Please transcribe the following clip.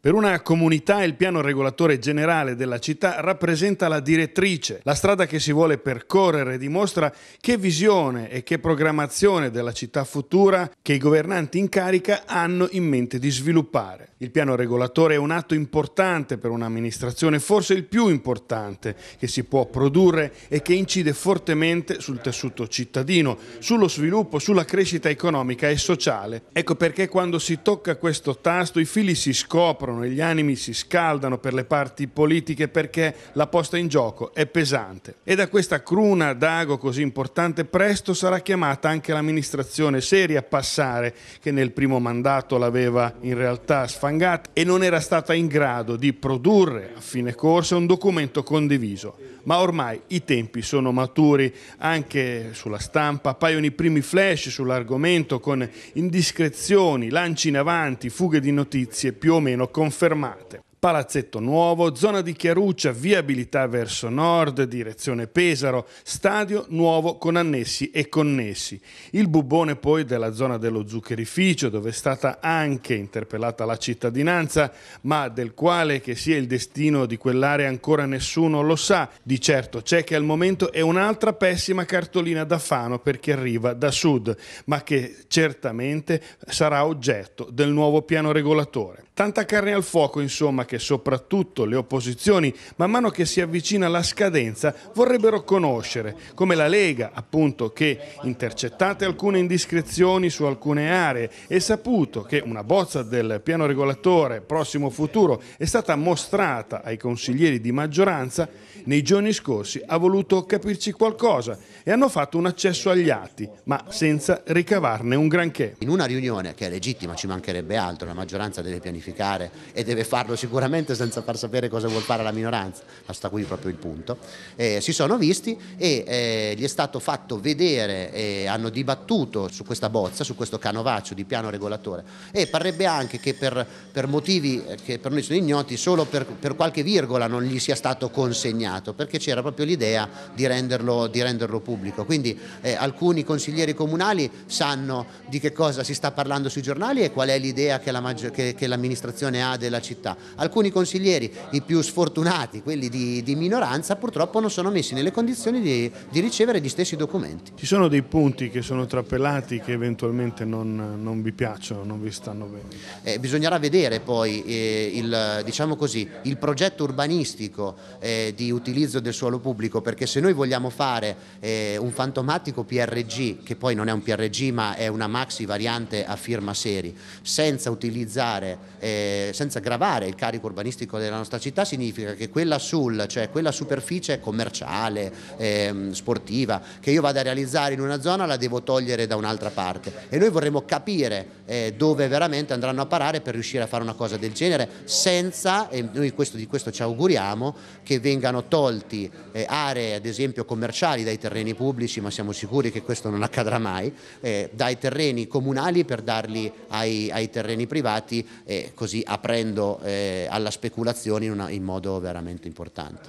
Per una comunità il piano regolatore generale della città rappresenta la direttrice, la strada che si vuole percorrere, dimostra che visione e che programmazione della città futura che i governanti in carica hanno in mente di sviluppare. Il piano regolatore è un atto importante per un'amministrazione, forse il più importante che si può produrre e che incide fortemente sul tessuto cittadino, sullo sviluppo, sulla crescita economica e sociale. Ecco perché quando si tocca questo tasto i fili si scoprono e gli animi si scaldano per le parti politiche perché la posta in gioco è pesante. E da questa cruna d'ago così importante presto sarà chiamata anche l'amministrazione seria a passare che nel primo mandato l'aveva in realtà sfamata Fangat e non era stata in grado di produrre a fine corsa un documento condiviso, ma ormai i tempi sono maturi, anche sulla stampa appaiono i primi flash sull'argomento con indiscrezioni, lanci in avanti, fughe di notizie più o meno confermate. Palazzetto Nuovo, zona di Chiaruccia, viabilità verso nord, direzione Pesaro, stadio nuovo con annessi e connessi. Il bubbone poi della zona dello zuccherificio, dove è stata anche interpellata la cittadinanza, ma del quale che sia il destino di quell'area ancora nessuno lo sa. Di certo c'è che al momento è un'altra pessima cartolina da Fano perché arriva da sud, ma che certamente sarà oggetto del nuovo piano regolatore. Tanta carne al fuoco, insomma, che soprattutto le opposizioni, man mano che si avvicina la scadenza, vorrebbero conoscere, come la Lega, appunto, che intercettate alcune indiscrezioni su alcune aree e saputo che una bozza del piano regolatore prossimo futuro è stata mostrata ai consiglieri di maggioranza, nei giorni scorsi ha voluto capirci qualcosa e hanno fatto un accesso agli atti, ma senza ricavarne un granché. In una riunione che è legittima, ci mancherebbe altro, la maggioranza deve pianificare e deve farlo sicuramente sicuramente senza far sapere cosa vuol fare la minoranza, ma sta qui proprio il punto, eh, si sono visti e eh, gli è stato fatto vedere, eh, hanno dibattuto su questa bozza, su questo canovaccio di piano regolatore e parrebbe anche che per, per motivi eh, che per noi sono ignoti, solo per, per, qualche virgola non gli sia stato consegnato, perché c'era proprio l'idea di, di renderlo, pubblico. Quindi eh, alcuni consiglieri comunali sanno di che cosa si sta parlando sui giornali e qual è l'idea che l'amministrazione ha della città alcuni consiglieri, i più sfortunati, quelli di, di minoranza, purtroppo non sono messi nelle condizioni di, di, ricevere gli stessi documenti. Ci sono dei punti che sono trappelati che eventualmente non, non vi piacciono, non vi stanno bene? Eh, bisognerà vedere poi eh, il, diciamo così, il, progetto urbanistico eh, di utilizzo del suolo pubblico, perché se noi vogliamo fare eh, un fantomatico PRG, che poi non è un PRG ma è una maxi variante a firma seri, senza utilizzare, eh, senza gravare il carico carico urbanistico della nostra città significa che quella sul, cioè quella superficie commerciale, ehm, sportiva, che io vado a realizzare in una zona la devo togliere da un'altra parte e noi vorremmo capire eh, dove veramente andranno a parare per riuscire a fare una cosa del genere senza, e noi questo, di questo ci auguriamo, che vengano tolti eh, aree ad esempio commerciali dai terreni pubblici, ma siamo sicuri che questo non accadrà mai, eh, dai terreni comunali per darli ai, ai terreni privati, così aprendo, eh, alla speculazione in, una, in modo veramente importante.